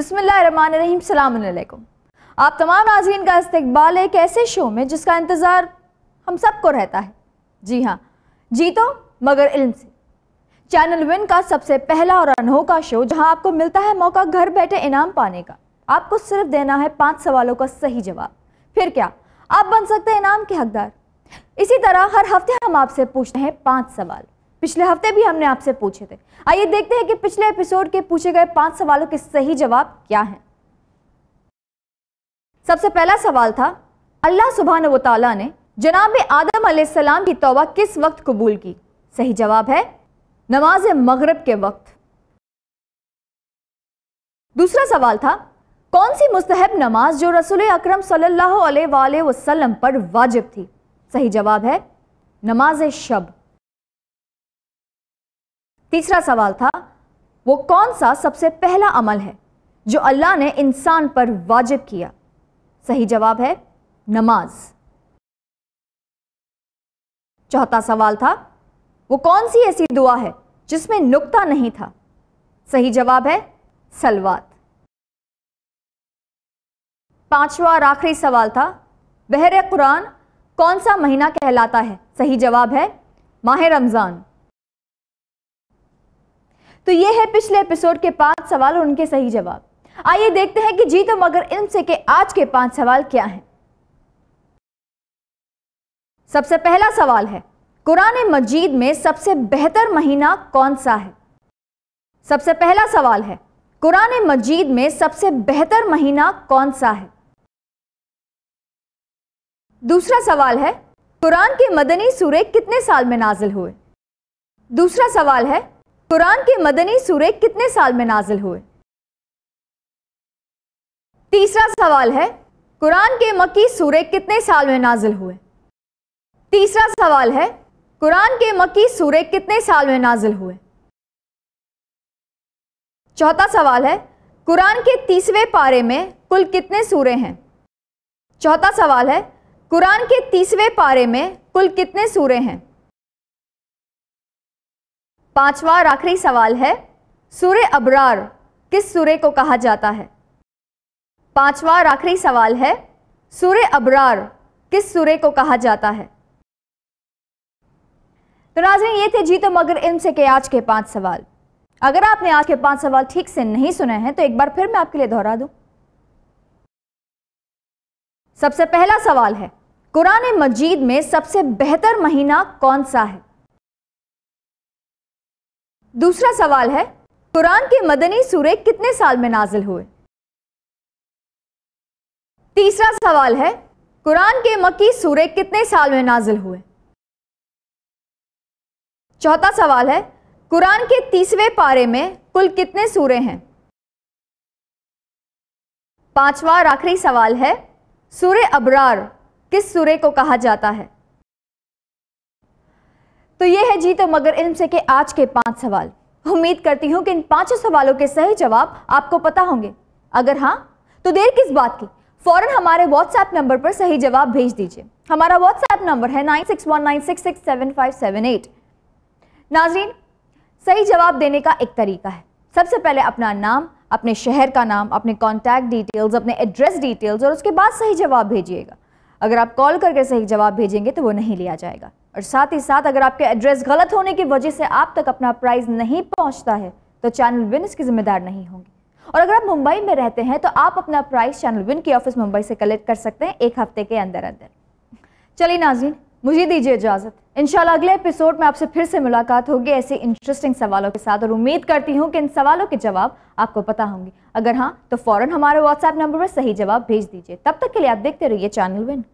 बसमीम आप तमाम नाजरन का इस्तबाल एक ऐसे शो में जिसका इंतज़ार हम सबको रहता है जी हाँ जीतो मगर इल्म से चैनल विन का सबसे पहला और अनोखा शो जहाँ आपको मिलता है मौका घर बैठे इनाम पाने का आपको सिर्फ देना है पाँच सवालों का सही जवाब फिर क्या आप बन सकते हैं इनाम के हकदार इसी तरह हर हफ्ते हम आपसे पूछते हैं पाँच सवाल पिछले हफ्ते भी हमने आपसे पूछे थे आइए देखते हैं कि पिछले एपिसोड के पूछे गए पांच सवालों के सही जवाब क्या हैं सबसे पहला सवाल था अल्लाह सुबहान वाली ने जनाब आदम सलाम की तोबा किस वक्त कबूल की सही जवाब है नमाज मगरब के वक्त दूसरा सवाल था कौन सी मुस्तहब नमाज जो रसुल अक्रम सल्ला वसलम पर वाजिब थी सही जवाब है नमाज शब तीसरा सवाल था वो कौन सा सबसे पहला अमल है जो अल्लाह ने इंसान पर वाजिब किया सही जवाब है नमाज चौथा सवाल था वो कौन सी ऐसी दुआ है जिसमें नुक्ता नहीं था सही जवाब है सलवात पांचवा और आखिरी सवाल था बहर कुरान कौन सा महीना कहलाता है सही जवाब है माह रमज़ान तो ये है पिछले एपिसोड के पांच सवाल और उनके सही जवाब आइए देखते हैं कि जीतो मगर इनसे से के आज के पांच सवाल क्या हैं सबसे पहला सवाल है कुरान मजीद में सबसे बेहतर महीना कौन सा है सबसे पहला सवाल है कुरान मजीद में सबसे बेहतर महीना कौन सा है दूसरा सवाल है कुरान के मदनी सूर्य कितने साल में नाजिल हुए दूसरा सवाल है कुरान के मदनी सूर्य कितने साल में नाजिल हुए तीसरा सवाल है कुरान के मक्की सूर्य कितने साल में नाजिल हुए तीसरा सवाल है कुरान के मक्की सूर्य कितने साल में नाजिल हुए चौथा सवाल है कुरान के तीसवें पारे में कुल कितने सूरे हैं चौथा सवाल है कुरान के तीसवें पारे में कुल कितने सूरे हैं पांचवा और आखिरी सवाल है सूर्य अबरार किस सूर्य को कहा जाता है पांचवा और आखिरी सवाल है सूर्य अबरार किस सूर्य को कहा जाता है तो नाजरीन ये थे जी तो मगर इल्म से के आज के पांच सवाल अगर आपने आज के पांच सवाल ठीक से नहीं सुने हैं तो एक बार फिर मैं आपके लिए दोहरा दूं सबसे पहला सवाल है कुरान मजीद में सबसे बेहतर महीना कौन सा है दूसरा सवाल है कुरान के मदनी सूरे कितने साल में नाजिल हुए तीसरा सवाल है कुरान के मकी सूरे कितने साल में नाजिल हुए चौथा सवाल है कुरान के तीसवें पारे में कुल कितने सूरे हैं पांचवा और आखिरी सवाल है सूर्य अबरार किस सूर्य को कहा जाता है तो ये है जीत मगर इल्म से के आज के पांच सवाल उम्मीद करती हूँ कि इन पांचों सवालों के सही जवाब आपको पता होंगे अगर हाँ तो देर किस बात की फौरन हमारे व्हाट्सएप नंबर पर सही जवाब भेज दीजिए हमारा व्हाट्सएप नंबर है nine six one nine six six seven five seven eight नाजरीन सही जवाब देने का एक तरीका है सबसे पहले अपना नाम अपने शहर का नाम अपने कॉन्टैक्ट डिटेल्स अपने एड्रेस डिटेल्स और उसके बाद सही जवाब भेजिएगा अगर आप कॉल करके सही जवाब भेजेंगे तो वो नहीं लिया जाएगा और साथ ही साथ अगर आपके एड्रेस गलत होने की वजह से आप तक अपना प्राइज नहीं पहुंचता है तो चैनल विन इसकी जिम्मेदार नहीं होंगे और अगर आप मुंबई में रहते हैं तो आप अपना प्राइस चैनल विन की ऑफिस मुंबई से कलेक्ट कर सकते हैं एक हफ्ते के अंदर अंदर चलिए नाजीन मुझे दीजिए इजाज़त इंशाल्लाह अगले एपिसोड में आपसे फिर से मुलाकात होगी ऐसे इंटरेस्टिंग सवालों के साथ और उम्मीद करती हूँ कि इन सवालों के जवाब आपको पता होंगे अगर हाँ तो फ़ौरन हमारे व्हाट्सएप नंबर पर सही जवाब भेज दीजिए तब तक के लिए आप देखते रहिए चैनल विन